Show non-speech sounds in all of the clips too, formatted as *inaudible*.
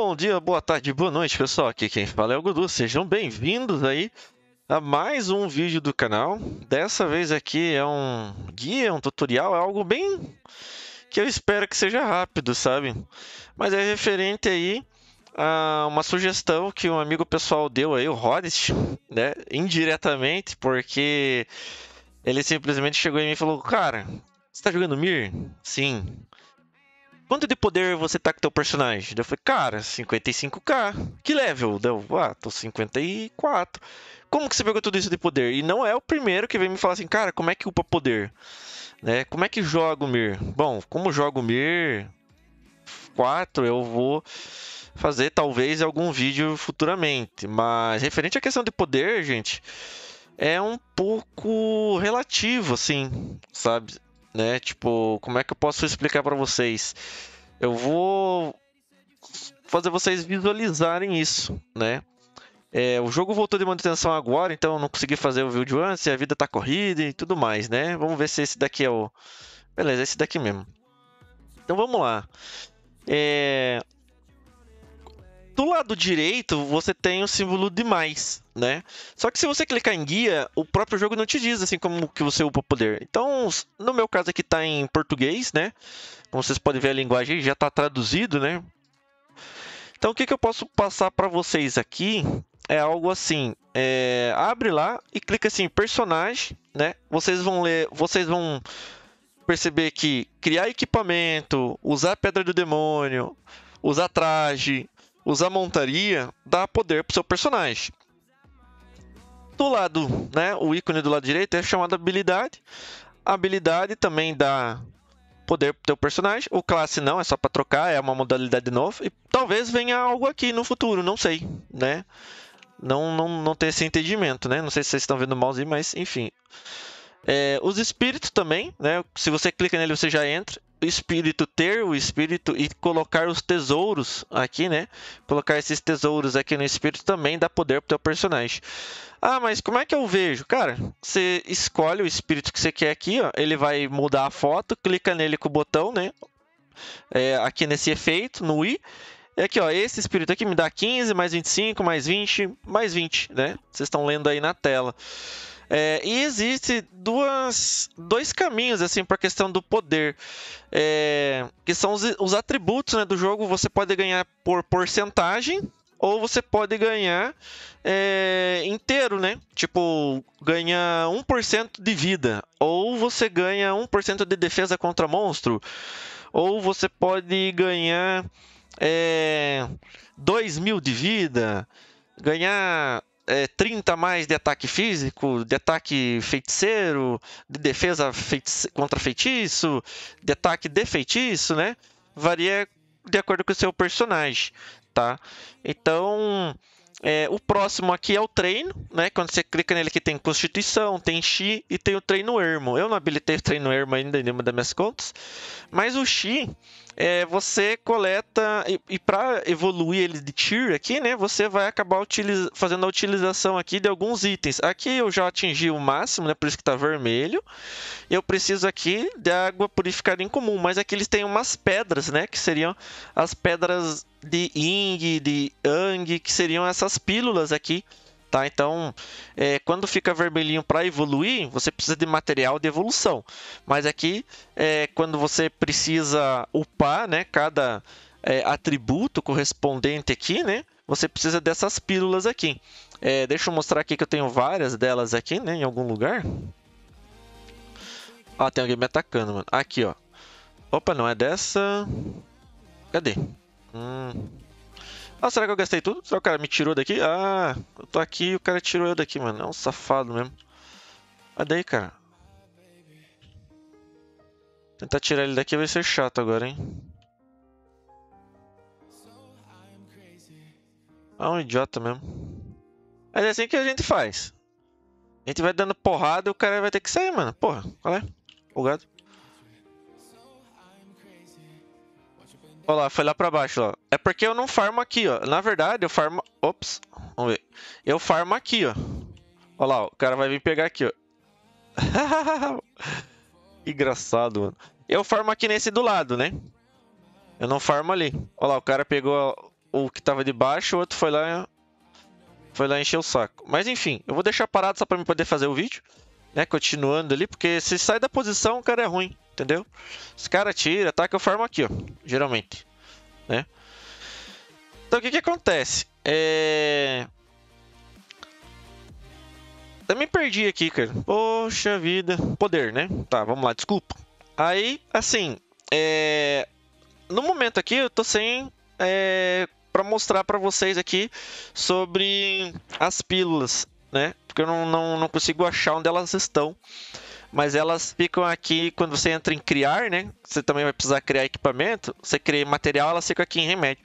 Bom dia, boa tarde, boa noite, pessoal. Aqui quem fala é o Gudu. Sejam bem-vindos aí a mais um vídeo do canal. Dessa vez aqui é um guia, um tutorial, é algo bem que eu espero que seja rápido, sabe? Mas é referente aí a uma sugestão que um amigo pessoal deu aí, o Horace, né? Indiretamente, porque ele simplesmente chegou em mim e falou: Cara, você tá jogando Mir? Sim. Quanto de poder você tá com teu personagem? Daí eu falei, cara, 55k. Que level? Deu, ah, tô 54. Como que você pegou tudo isso de poder? E não é o primeiro que vem me falar assim, cara, como é que upa poder? Né? Como é que joga o Mir? Bom, como jogo o Mir 4, eu vou fazer talvez algum vídeo futuramente. Mas referente à questão de poder, gente, é um pouco relativo, assim, sabe? né? Tipo, como é que eu posso explicar para vocês? Eu vou fazer vocês visualizarem isso, né? É, o jogo voltou de manutenção agora, então eu não consegui fazer o vídeo antes, a vida tá corrida e tudo mais, né? Vamos ver se esse daqui é o... Beleza, é esse daqui mesmo. Então vamos lá. É do lado direito você tem o símbolo de mais, né? Só que se você clicar em guia, o próprio jogo não te diz assim como que você upa poder. Então, no meu caso aqui tá em português, né? Como vocês podem ver a linguagem já tá traduzido, né? Então, o que, que eu posso passar para vocês aqui é algo assim: é, abre lá e clica assim, personagem, né? Vocês vão ler, vocês vão perceber que criar equipamento, usar pedra do demônio, usar traje, usar montaria dá poder para o seu personagem. Do lado, né, o ícone do lado direito é chamado habilidade. A habilidade também dá poder para o teu personagem. O classe não, é só para trocar, é uma modalidade nova. E talvez venha algo aqui no futuro, não sei, né? Não, não, não tem esse entendimento, né? Não sei se vocês estão vendo o mouse, mas enfim. É, os espíritos também, né? Se você clica nele, você já entra espírito, ter o espírito e colocar os tesouros aqui, né? Colocar esses tesouros aqui no espírito também dá poder pro teu personagem. Ah, mas como é que eu vejo? Cara, você escolhe o espírito que você quer aqui, ó. Ele vai mudar a foto, clica nele com o botão, né? É, aqui nesse efeito, no i. É aqui, ó, esse espírito aqui me dá 15, mais 25, mais 20, mais 20, né? Vocês estão lendo aí na tela. É, e existe duas, dois caminhos assim para a questão do poder, é, que são os, os atributos né, do jogo. Você pode ganhar por porcentagem ou você pode ganhar é, inteiro, né? Tipo, ganha 1% de vida, ou você ganha 1% de defesa contra monstro, ou você pode ganhar é, 2 mil de vida, ganhar é, 30 mais de ataque físico, de ataque feiticeiro, de defesa contra feitiço, de ataque de feitiço, né? Varia de acordo com o seu personagem, tá? Então, é, o próximo aqui é o treino, né? Quando você clica nele aqui tem Constituição, tem chi e tem o treino ermo. Eu não habilitei o treino ermo ainda em nenhuma das minhas contas, mas o chi é, você coleta. E, e para evoluir ele de tier aqui, né? Você vai acabar fazendo a utilização aqui de alguns itens. Aqui eu já atingi o máximo, né? Por isso que tá vermelho. Eu preciso aqui de água purificada em comum. Mas aqui eles têm umas pedras, né? Que seriam as pedras de Ing, de Ang, que seriam essas pílulas aqui Tá? Então, é, quando fica vermelhinho para evoluir, você precisa de material de evolução. Mas aqui, é, quando você precisa upar né, cada é, atributo correspondente aqui, né, você precisa dessas pílulas aqui. É, deixa eu mostrar aqui que eu tenho várias delas aqui né, em algum lugar. Ah, tem alguém me atacando, mano. Aqui, ó. Opa, não é dessa. Cadê? Hum... Ah, será que eu gastei tudo? Será que o cara me tirou daqui? Ah, eu tô aqui e o cara tirou eu daqui, mano. É um safado mesmo. Cadê ah, daí, cara. Tentar tirar ele daqui vai ser chato agora, hein? Ah, um idiota mesmo. Mas é assim que a gente faz. A gente vai dando porrada e o cara vai ter que sair, mano. Porra, qual é? Bugado. Olha lá, foi lá pra baixo, ó. É porque eu não farmo aqui, ó. Na verdade, eu farmo... Ops, vamos ver. Eu farmo aqui, ó. Olha lá, ó. o cara vai vir pegar aqui, ó. *laughs* Engraçado, mano. Eu farmo aqui nesse do lado, né? Eu não farmo ali. Olha lá, o cara pegou o que tava de baixo, o outro foi lá... Foi lá encher o saco. Mas enfim, eu vou deixar parado só pra mim poder fazer o vídeo. Né, continuando ali, porque se sai da posição, o cara é ruim entendeu? Os tira, ataca eu forma aqui, ó, geralmente, né? Então o que que acontece? É... Também perdi aqui, cara. Poxa vida. Poder, né? Tá, vamos lá, desculpa. Aí, assim, é... no momento aqui eu tô sem é... para mostrar para vocês aqui sobre as pílulas, né? Porque eu não, não, não consigo achar onde elas estão mas elas ficam aqui quando você entra em criar, né? Você também vai precisar criar equipamento. Você cria material, elas ficam aqui em remédio.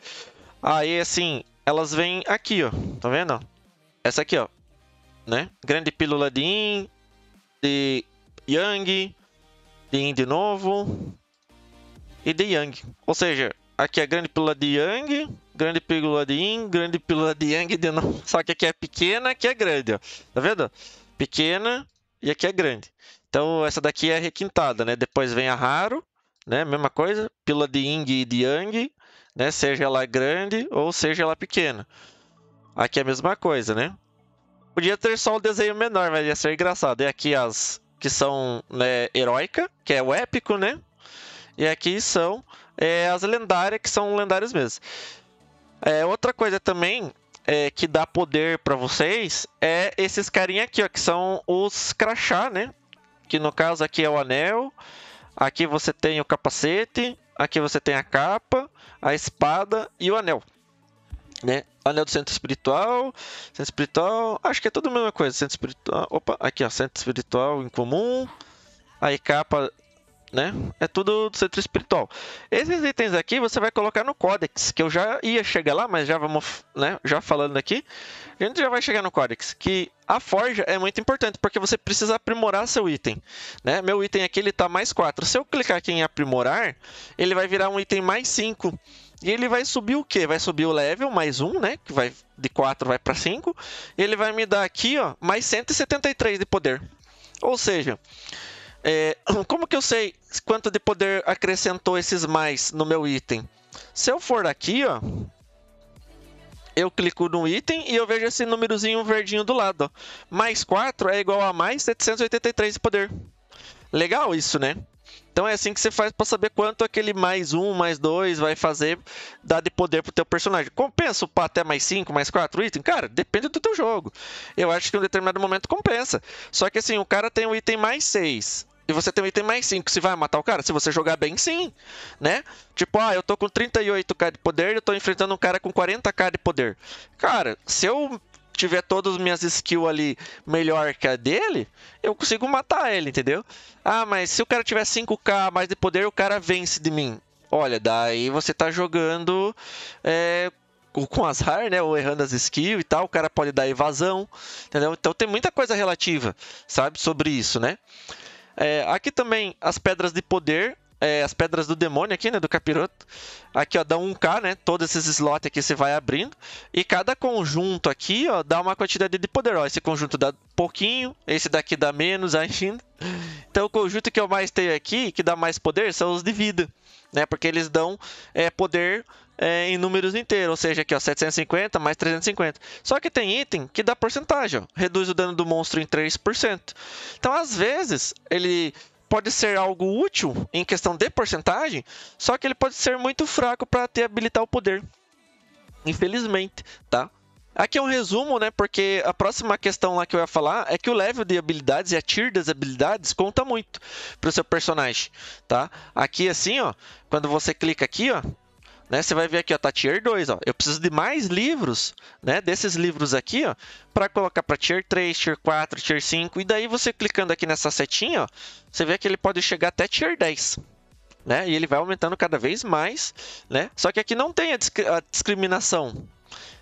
Aí, assim, elas vêm aqui, ó. Tá vendo? Essa aqui, ó. Né? Grande pílula de Yin, de Yang, de Yin de novo e de Yang. Ou seja, aqui é grande pílula de Yang, grande pílula de Yin, grande pílula de Yang de novo. *laughs* Só que aqui é pequena, aqui é grande, ó. Tá vendo? Pequena e aqui é grande. Então, essa daqui é requintada, né? Depois vem a raro, né? Mesma coisa, pila de ying e de yang, né? Seja ela grande ou seja ela pequena. Aqui é a mesma coisa, né? Podia ter só um desenho menor, mas ia ser engraçado. E aqui as que são né, heróica, que é o épico, né? E aqui são é, as lendárias, que são lendárias mesmo. É, outra coisa também é, que dá poder para vocês é esses carinha aqui, ó, que são os crachá, né? que no caso aqui é o anel, aqui você tem o capacete, aqui você tem a capa, a espada e o anel. Né? Anel do centro espiritual, centro espiritual, acho que é tudo a mesma coisa. Centro espiritual, opa, aqui ó, centro espiritual em comum, aí capa né? É tudo do centro espiritual. Esses itens aqui você vai colocar no Codex, que eu já ia chegar lá, mas já vamos, né? Já falando aqui, a gente já vai chegar no Codex, que a forja é muito importante, porque você precisa aprimorar seu item, né? Meu item aqui, ele tá mais 4. Se eu clicar aqui em aprimorar, ele vai virar um item mais 5. E ele vai subir o que? Vai subir o level mais 1, né? Que vai de 4 vai para 5. E ele vai me dar aqui, ó, mais 173 de poder. Ou seja, é, *clears throat* como que eu sei quanto de poder acrescentou esses mais no meu item? Se eu for aqui, ó, eu clico no item e eu vejo esse númerozinho verdinho do lado. Ó. Mais 4 é igual a mais 783 de poder. Legal isso, né? Então é assim que você faz para saber quanto aquele mais um, mais dois vai fazer dar de poder pro teu personagem. Compensa upar até mais cinco, mais quatro item, Cara, depende do teu jogo. Eu acho que em um determinado momento compensa. Só que assim, o cara tem o um item mais seis. E você também tem mais 5. Se vai matar o cara? Se você jogar bem, sim. Né? Tipo, ah, eu tô com 38k de poder eu tô enfrentando um cara com 40k de poder. Cara, se eu tiver todas as minhas skills ali melhor que a dele, eu consigo matar ele, entendeu? Ah, mas se o cara tiver 5k mais de poder, o cara vence de mim. Olha, daí você tá jogando é, com azar, né? Ou errando as skills e tal, o cara pode dar evasão, entendeu? Então tem muita coisa relativa, sabe, sobre isso, né? É, aqui também as pedras de poder, é, as pedras do demônio aqui, né? Do capiroto. Aqui, ó, dá 1k, né? Todos esses slots aqui você vai abrindo. E cada conjunto aqui, ó, dá uma quantidade de poder. Ó, esse conjunto dá pouquinho, esse daqui dá menos *laughs* ainda. Então o conjunto que eu mais tenho aqui, que dá mais poder, são os de vida. Né, porque eles dão é, poder é, em números inteiros, ou seja, aqui ó, 750 mais 350. Só que tem item que dá porcentagem, ó, reduz o dano do monstro em 3%. Então, às vezes, ele pode ser algo útil em questão de porcentagem, só que ele pode ser muito fraco para ter habilitar o poder. Infelizmente, tá? Aqui é um resumo, né? Porque a próxima questão lá que eu ia falar é que o level de habilidades e a tier das habilidades conta muito para o seu personagem, tá? Aqui assim, ó, quando você clica aqui, ó, né? Você vai ver aqui, ó, tá tier 2, ó. Eu preciso de mais livros, né, desses livros aqui, ó, para colocar para tier 3, tier 4, tier 5, e daí você clicando aqui nessa setinha, ó, você vê que ele pode chegar até tier 10. Né? E ele vai aumentando cada vez mais, né? Só que aqui não tem a, disc a discriminação.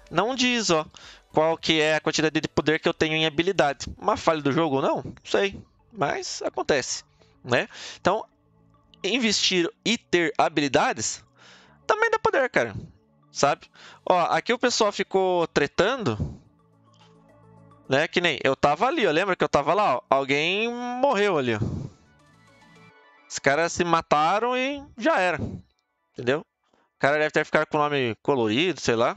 Não diz, ó, qual que é a quantidade de poder que eu tenho em habilidade. Uma falha do jogo ou não? Não sei, mas acontece, né? Então, investir e ter habilidades também dá poder, cara. Sabe? Ó, aqui o pessoal ficou tretando. Né? Que nem eu tava ali, ó. Lembra que eu tava lá? Ó, alguém morreu ali, ó. Os caras se mataram e já era. Entendeu? O cara deve ter ficado com o nome colorido, sei lá.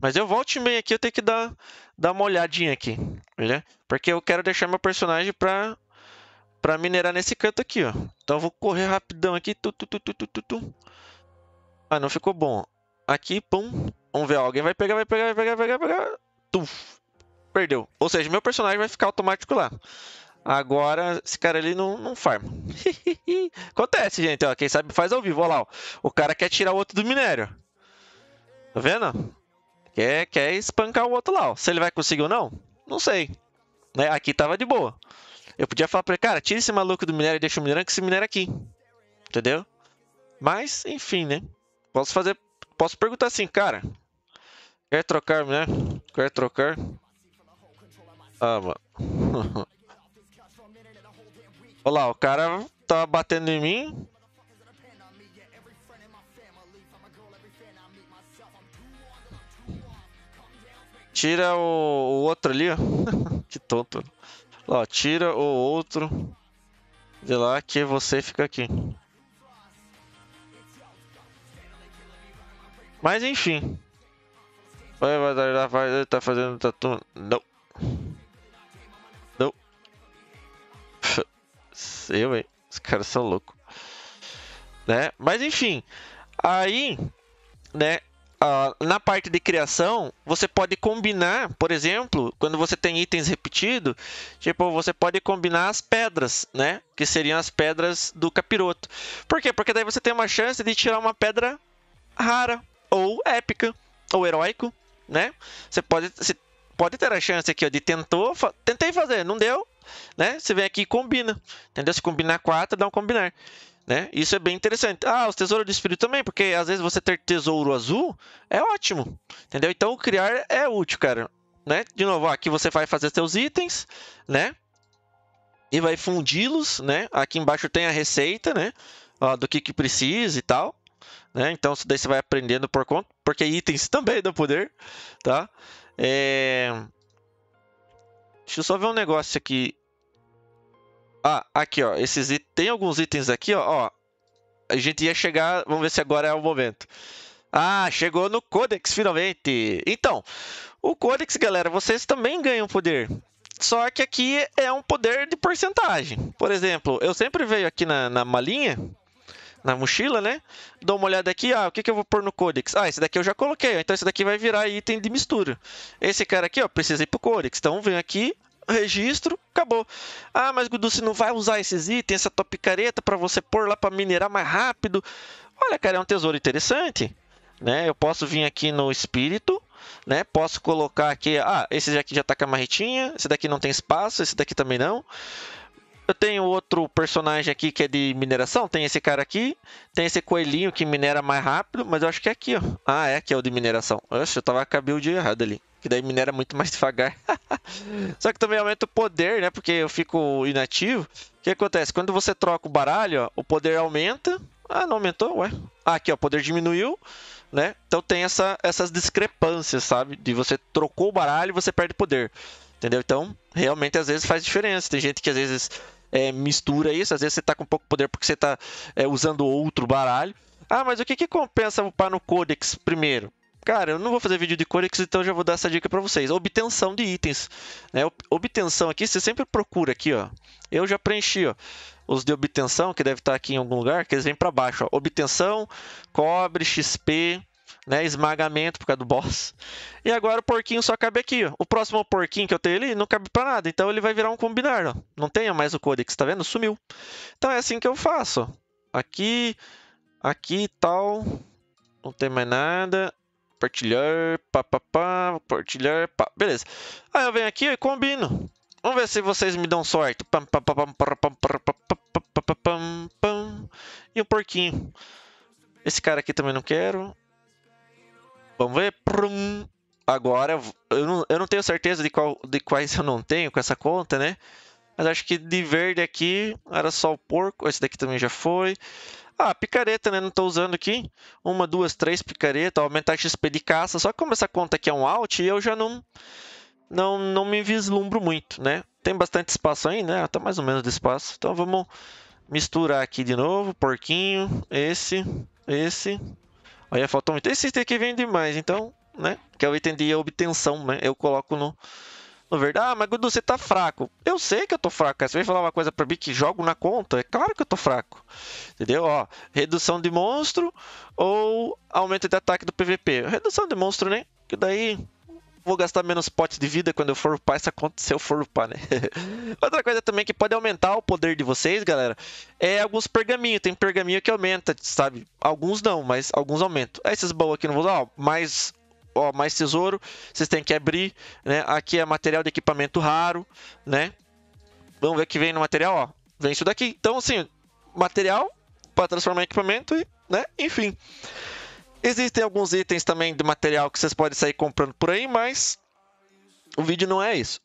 Mas eu volto e meio aqui, eu tenho que dar, dar uma olhadinha aqui, beleza? Porque eu quero deixar meu personagem pra, pra minerar nesse canto aqui, ó. Então eu vou correr rapidão aqui, tu, tu, tu, tu, tu, tu, tu. Ah, não ficou bom. Aqui, pum. Vamos ver, alguém vai pegar, vai pegar, vai pegar, vai pegar, vai pegar. Tuf. Perdeu. Ou seja, meu personagem vai ficar automático lá. Agora, esse cara ali não, não farma. *laughs* Acontece, gente. Ó, quem sabe faz ao vivo. Olha lá. Ó. O cara quer tirar o outro do minério. Tá vendo? Quer, quer espancar o outro lá. Ó. Se ele vai conseguir ou não, não sei. Né? Aqui tava de boa. Eu podia falar pra ele, cara, tira esse maluco do minério e deixa o minerante que esse minério aqui. Entendeu? Mas, enfim, né? Posso fazer. Posso perguntar assim, cara. Quer trocar, né? Quer trocar? Ah, mano. *laughs* Olha lá, o cara tá batendo em mim. Tira o, o outro ali, ó. *laughs* que tonto. Ó, tira o outro Vê lá que você fica aqui. Mas enfim. Vai, vai, vai, vai, vai tá fazendo tatu. Não. Não. Eu, hein? Os caras são loucos. Né? Mas enfim. Aí, né? Uh, na parte de criação, você pode combinar, por exemplo, quando você tem itens repetidos, tipo, você pode combinar as pedras, né? Que seriam as pedras do capiroto. Por quê? Porque daí você tem uma chance de tirar uma pedra rara, ou épica, ou heróico, né? Você pode, você pode ter a chance aqui ó, de tentou, fa tentei fazer, não deu, né? Você vem aqui e combina, entendeu? Se combinar quatro, dá um combinar. Né? Isso é bem interessante. Ah, os tesouros do espírito também, porque às vezes você ter tesouro azul é ótimo, entendeu? Então criar é útil, cara, né? De novo, ó, aqui você vai fazer seus itens, né? E vai fundi-los, né? Aqui embaixo tem a receita, né? Ó, do que que precisa e tal. Né? Então, isso daí você vai aprendendo por conta, porque é itens *laughs* também dão poder, tá? É... Deixa eu só ver um negócio aqui. Ah, aqui, ó. Esses it... Tem alguns itens aqui, ó, ó. A gente ia chegar... Vamos ver se agora é o momento. Ah, chegou no Codex, finalmente! Então, o Codex, galera, vocês também ganham poder. Só que aqui é um poder de porcentagem. Por exemplo, eu sempre vejo aqui na, na malinha na mochila, né? Dou uma olhada aqui, ah, o que, que eu vou pôr no codex? Ah, esse daqui eu já coloquei, então esse daqui vai virar item de mistura. Esse cara aqui, ó, precisa ir pro codex. Então vem aqui, registro, acabou. Ah, mas Gudu, você não vai usar esses itens, essa tua picareta para você pôr lá para minerar mais rápido? Olha, cara, é um tesouro interessante, né? Eu posso vir aqui no espírito, né? Posso colocar aqui, ah, esse daqui já tá com a marretinha, esse daqui não tem espaço, esse daqui também não. Eu tenho outro personagem aqui que é de mineração. Tem esse cara aqui. Tem esse coelhinho que minera mais rápido. Mas eu acho que é aqui, ó. Ah, é que é o de mineração. Oxe, eu tava com a build errada ali. Que daí minera muito mais devagar. *laughs* Só que também aumenta o poder, né? Porque eu fico inativo. O que acontece? Quando você troca o baralho, ó, o poder aumenta. Ah, não aumentou? Ué. Ah, aqui, ó. O poder diminuiu. Né? Então tem essa, essas discrepâncias, sabe? De você trocou o baralho, você perde poder. Entendeu? Então, realmente, às vezes faz diferença. Tem gente que às vezes é, mistura isso. Às vezes você está com pouco poder porque você está é, usando outro baralho. Ah, mas o que, que compensa upar no Codex primeiro? Cara, eu não vou fazer vídeo de Codex, então já vou dar essa dica para vocês. Obtenção de itens. Né? Obtenção aqui, você sempre procura aqui, ó. Eu já preenchi, ó. Os de obtenção, que deve estar tá aqui em algum lugar, que eles vêm para baixo. Ó. Obtenção, cobre, XP, né? Esmagamento por causa do boss. E agora o porquinho só cabe aqui, ó. O próximo porquinho que eu tenho ele não cabe para nada, então ele vai virar um combinar, ó. Não tenho mais o codex, tá vendo? Sumiu. Então é assim que eu faço, Aqui, aqui e tal. Não tem mais nada. Partilhar, pá, partilhar, pá. Beleza. Aí eu venho aqui e combino. Vamos ver se vocês me dão sorte. E o um porquinho. Esse cara aqui também não quero. Vamos ver. prum. Agora, eu não, eu não tenho certeza de, qual, de quais eu não tenho com essa conta, né? Mas acho que de verde aqui era só o porco. Esse daqui também já foi. Ah, picareta, né? Não estou usando aqui. Uma, duas, três picareta. Aumentar XP de caça. Só que como essa conta aqui é um alt, eu já não, não, não me vislumbro muito, né? Tem bastante espaço aí, né? Tá mais ou menos de espaço. Então vamos misturar aqui de novo. Porquinho, esse, esse Olha, faltou muito. Esse item aqui vende mais, então, né? Que é o item de obtenção, né? Eu coloco no, no verdade Ah, mas Gudu, você tá fraco. Eu sei que eu tô fraco. Você vai falar uma coisa pra mim que jogo na conta? É claro que eu tô fraco. Entendeu? Ó, redução de monstro ou aumento de ataque do PVP. Redução de monstro, né? Que daí vou gastar menos potes de vida quando eu for upar, se acontecer eu for upar, né? *laughs* Outra coisa também que pode aumentar o poder de vocês, galera, é alguns pergaminhos. Tem pergaminho que aumenta, sabe? Alguns não, mas alguns aumentam. É esses baús aqui não vou usar, ó, mais ó, mais tesouro, vocês têm que abrir, né? Aqui é material de equipamento raro, né? Vamos ver o que vem no material, ó. Vem isso daqui. Então, assim, material para transformar em equipamento e, né? Enfim. Existem alguns itens também de material que vocês podem sair comprando por aí, mas o vídeo não é isso.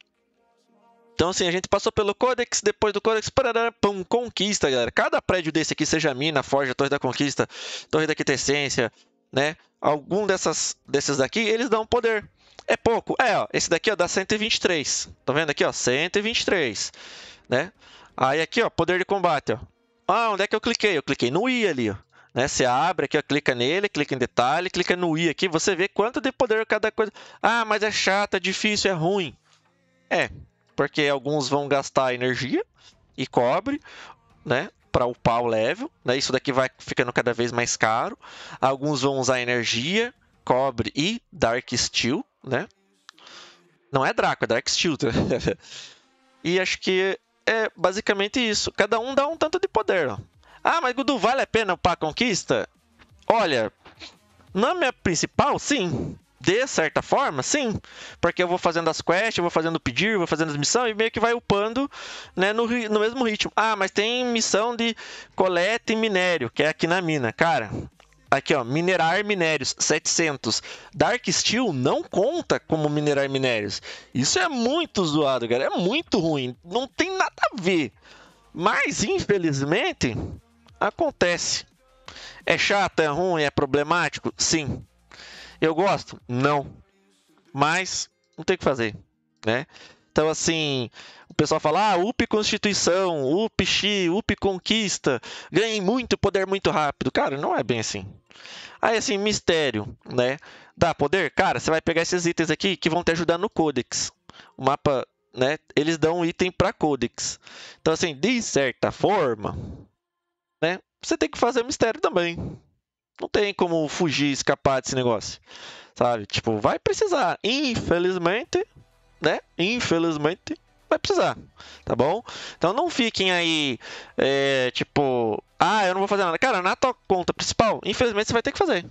Então, assim, a gente passou pelo Codex, depois do Codex, parará, pum, Conquista, galera. Cada prédio desse aqui, seja mina, forja, torre da conquista, torre da quitessência, né? Algum dessas, desses daqui, eles dão poder. É pouco. É, ó, esse daqui, ó, dá 123. Tá vendo aqui, ó, 123, né? Aí aqui, ó, poder de combate, ó. Ah, onde é que eu cliquei? Eu cliquei no I ali, ó né? Você abre aqui, ó, clica nele, clica em detalhe, clica no i aqui, você vê quanto de poder cada coisa. Ah, mas é chato, é difícil, é ruim. É, porque alguns vão gastar energia e cobre, né? Para upar o level, né? Isso daqui vai ficando cada vez mais caro. Alguns vão usar energia, cobre e Dark Steel, né? Não é Draco, é Dark Steel. Tá? *laughs* e acho que é basicamente isso. Cada um dá um tanto de poder, ó. Ah, mas Gudu, vale a pena upar a conquista? Olha, na minha principal, sim. De certa forma, sim. Porque eu vou fazendo as quests, eu vou fazendo o pedir, eu vou fazendo as missões e meio que vai upando né, no, no mesmo ritmo. Ah, mas tem missão de coleta e minério, que é aqui na mina. Cara, aqui ó, minerar minérios, 700. Dark Steel não conta como minerar minérios. Isso é muito zoado, galera. É muito ruim. Não tem nada a ver. Mas, infelizmente, Acontece. É chato, é ruim, é problemático? Sim. Eu gosto? Não. Mas não tem o que fazer, né? Então, assim, o pessoal fala, ah, UP Constituição, UP X, UP Conquista, ganhe muito poder muito rápido. Cara, não é bem assim. Aí, assim, mistério, né? Dá poder? Cara, você vai pegar esses itens aqui que vão te ajudar no Codex. O mapa, né? Eles dão um item para Codex. Então, assim, de certa forma, né? Você tem que fazer mistério também. Não tem como fugir, escapar desse negócio. Sabe? Tipo, vai precisar. Infelizmente, né? Infelizmente, vai precisar. Tá bom? Então não fiquem aí, é, tipo, ah, eu não vou fazer nada. Cara, na tua conta principal, infelizmente você vai ter que fazer.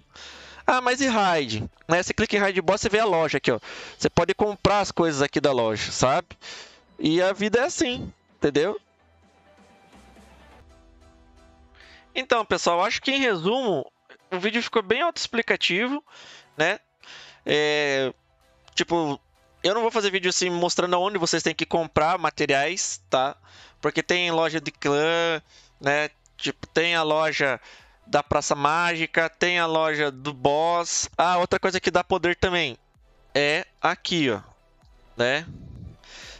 Ah, mas e raid? Né? Você clica em raid boss, você vê a loja aqui, ó. Você pode comprar as coisas aqui da loja, sabe? E a vida é assim, entendeu? Então, pessoal, acho que em resumo, o vídeo ficou bem autoexplicativo, né? É, tipo, eu não vou fazer vídeo assim mostrando onde vocês têm que comprar materiais, tá? Porque tem loja de clã, né? Tipo, tem a loja da Praça Mágica, tem a loja do Boss. Ah, outra coisa que dá poder também é aqui, ó, né?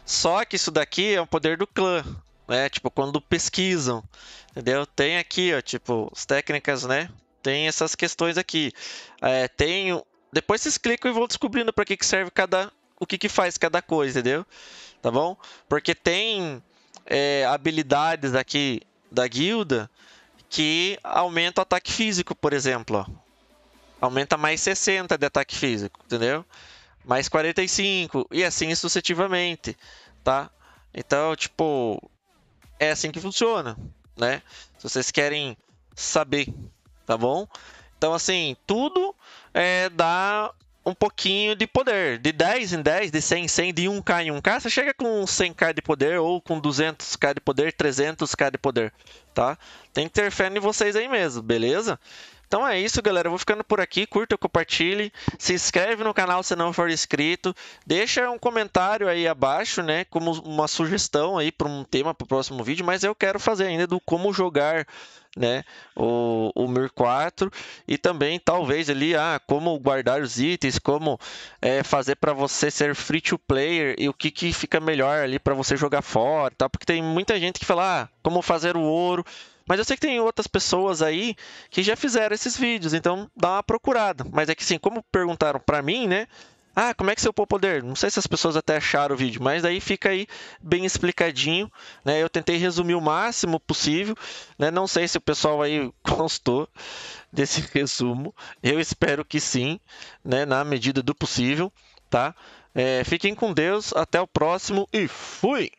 Só que isso daqui é um poder do clã, né? Tipo, quando pesquisam, entendeu? Tem aqui, ó, tipo, as técnicas, né? Tem essas questões aqui. É, tem... Depois vocês clicam e vão descobrindo para que, que serve cada... O que, que faz cada coisa, entendeu? Tá bom? Porque tem é, habilidades aqui da guilda que aumenta o ataque físico, por exemplo. Ó. Aumenta mais 60 de ataque físico, entendeu? Mais 45 e assim sucessivamente, tá? Então, tipo, é assim que funciona, né? Se vocês querem saber, tá bom? Então, assim, tudo é, dá um pouquinho de poder. De 10 em 10, de 100 em 100, de 1k em 1k, você chega com 100k de poder ou com 200k de poder, 300k de poder, tá? Tem que ter fé em vocês aí mesmo, beleza? Então é isso, galera. Eu vou ficando por aqui. Curta, compartilhe. Se inscreve no canal se não for inscrito. Deixa um comentário aí abaixo, né? Como uma sugestão aí para um tema para o próximo vídeo. Mas eu quero fazer ainda do como jogar né, o, o Mir 4 e também talvez ali ah, como guardar os itens, como é, fazer para você ser free to player e o que, que fica melhor ali para você jogar fora, tá? Porque tem muita gente que fala ah, como fazer o ouro, mas eu sei que tem outras pessoas aí que já fizeram esses vídeos, então dá uma procurada. Mas é que assim, como perguntaram para mim, né? Ah, como é que seu upou poder? Não sei se as pessoas até acharam o vídeo, mas daí fica aí bem explicadinho, né? Eu tentei resumir o máximo possível, né? Não sei se o pessoal aí constou *laughs* desse resumo. Eu espero que sim, né? Na medida do possível, tá? É, fiquem com Deus, até o próximo e fui!